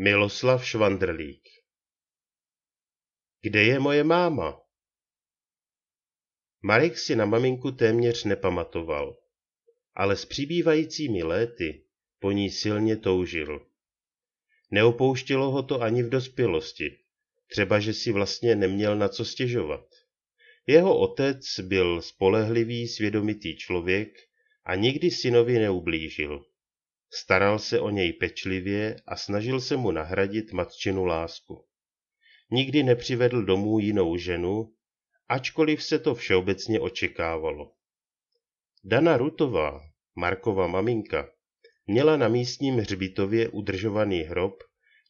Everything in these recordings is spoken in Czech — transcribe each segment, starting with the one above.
Miloslav Švandrlík Kde je moje máma? Marek si na maminku téměř nepamatoval, ale s přibývajícími léty po ní silně toužil. Neopouštělo ho to ani v dospělosti, třeba že si vlastně neměl na co stěžovat. Jeho otec byl spolehlivý, svědomitý člověk a nikdy synovi neublížil. Staral se o něj pečlivě a snažil se mu nahradit matčinu lásku. Nikdy nepřivedl domů jinou ženu, ačkoliv se to všeobecně očekávalo. Dana Rutová, Markova maminka, měla na místním hřbitově udržovaný hrob,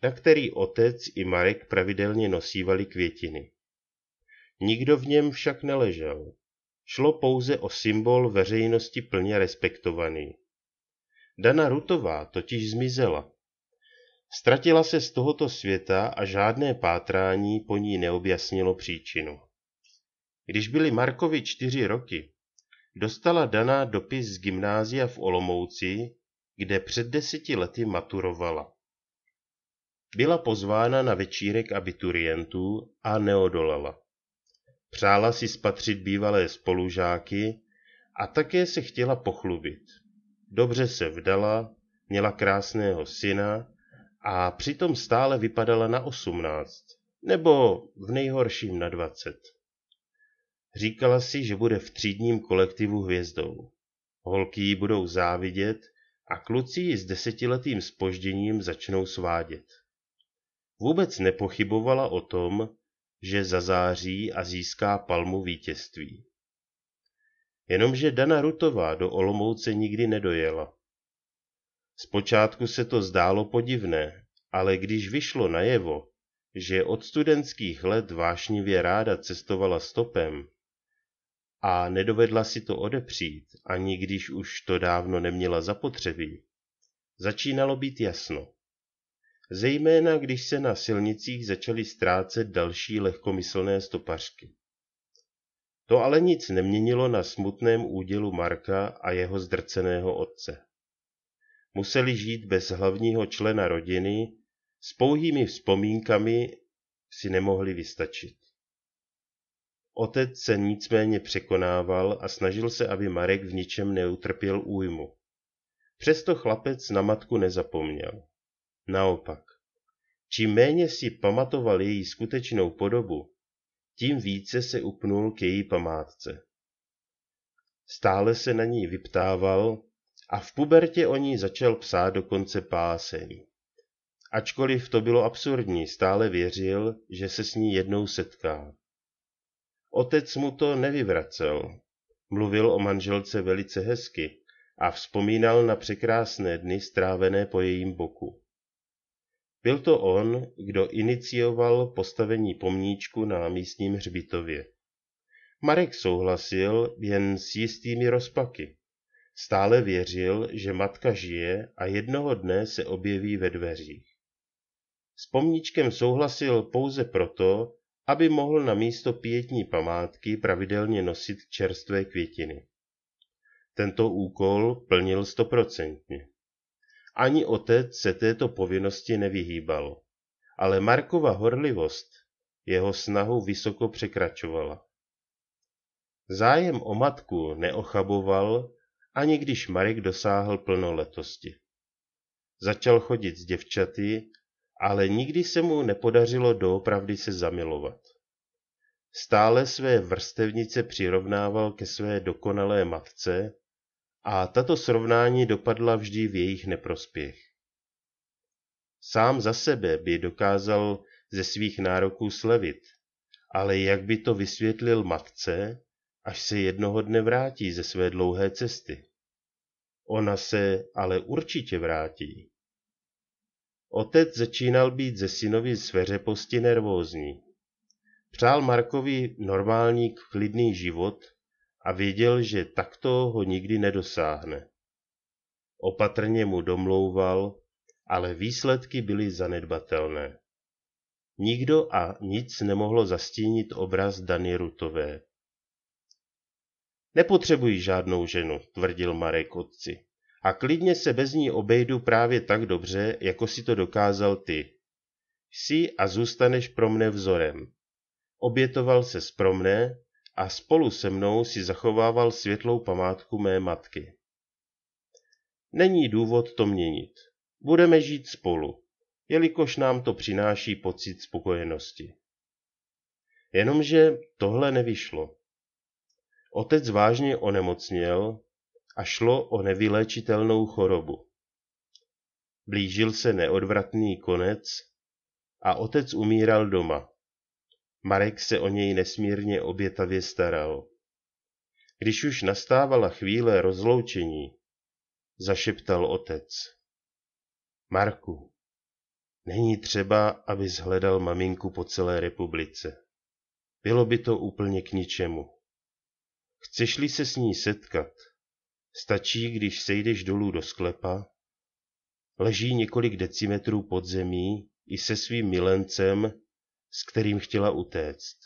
na který otec i Marek pravidelně nosívali květiny. Nikdo v něm však neležel. Šlo pouze o symbol veřejnosti plně respektovaný. Dana Rutová totiž zmizela. Ztratila se z tohoto světa a žádné pátrání po ní neobjasnilo příčinu. Když byly Markovi čtyři roky, dostala Dana dopis z gymnázia v Olomouci, kde před deseti lety maturovala. Byla pozvána na večírek abiturientů a neodolala. Přála si spatřit bývalé spolužáky a také se chtěla pochlubit dobře se vdala, měla krásného syna a přitom stále vypadala na osmnáct, nebo v nejhorším na dvacet. Říkala si, že bude v třídním kolektivu hvězdou. Holky ji budou závidět a kluci ji s desetiletým spožděním začnou svádět. Vůbec nepochybovala o tom, že zazáří a získá palmu vítězství jenomže Dana Rutová do Olomouce nikdy nedojela. Zpočátku se to zdálo podivné, ale když vyšlo najevo, že od studentských let vášnivě ráda cestovala stopem a nedovedla si to odepřít, ani když už to dávno neměla zapotřebí, začínalo být jasno. Zejména když se na silnicích začaly ztrácet další lehkomyslné stopařky. To ale nic neměnilo na smutném údělu Marka a jeho zdrceného otce. Museli žít bez hlavního člena rodiny, s pouhými vzpomínkami si nemohli vystačit. Otec se nicméně překonával a snažil se, aby Marek v ničem neutrpěl újmu. Přesto chlapec na matku nezapomněl. Naopak, čím méně si pamatoval její skutečnou podobu, tím více se upnul k její památce. Stále se na ní vyptával a v pubertě o ní začal psát dokonce páseň. Ačkoliv to bylo absurdní, stále věřil, že se s ní jednou setká. Otec mu to nevyvracel. Mluvil o manželce velice hezky a vzpomínal na překrásné dny strávené po jejím boku. Byl to on, kdo inicioval postavení pomníčku na místním hřbitově. Marek souhlasil jen s jistými rozpaky. Stále věřil, že matka žije a jednoho dne se objeví ve dveřích. S pomníčkem souhlasil pouze proto, aby mohl na místo pětní památky pravidelně nosit čerstvé květiny. Tento úkol plnil stoprocentně. Ani otec se této povinnosti nevyhýbal. Ale Markova horlivost jeho snahu vysoko překračovala. Zájem o matku neochaboval, ani když Marek dosáhl plnoletosti. Začal chodit s děvčaty, ale nikdy se mu nepodařilo doopravdy se zamilovat. Stále své vrstevnice přirovnával ke své dokonalé matce a tato srovnání dopadla vždy v jejich neprospěch. Sám za sebe by dokázal ze svých nároků slevit, ale jak by to vysvětlil matce, až se jednoho dne vrátí ze své dlouhé cesty? Ona se ale určitě vrátí. Otec začínal být ze synovi sveřeposti nervózní. Přál Markovi normální klidný život, a věděl, že takto ho nikdy nedosáhne. Opatrně mu domlouval, ale výsledky byly zanedbatelné. Nikdo a nic nemohlo zastínit obraz Dany Rutové. Nepotřebuji žádnou ženu, tvrdil Marek otci. A klidně se bez ní obejdu právě tak dobře, jako si to dokázal ty. Jsi a zůstaneš pro mne vzorem. Obětoval se pro mne a spolu se mnou si zachovával světlou památku mé matky. Není důvod to měnit. Budeme žít spolu, jelikož nám to přináší pocit spokojenosti. Jenomže tohle nevyšlo. Otec vážně onemocněl a šlo o nevyléčitelnou chorobu. Blížil se neodvratný konec a otec umíral doma. Marek se o něj nesmírně obětavě staral. Když už nastávala chvíle rozloučení, zašeptal otec. Marku, není třeba, aby zhledal maminku po celé republice. Bylo by to úplně k ničemu. Chceš-li se s ní setkat, stačí, když sejdeš dolů do sklepa, leží několik decimetrů pod zemí i se svým milencem s kterým chtěla utéct.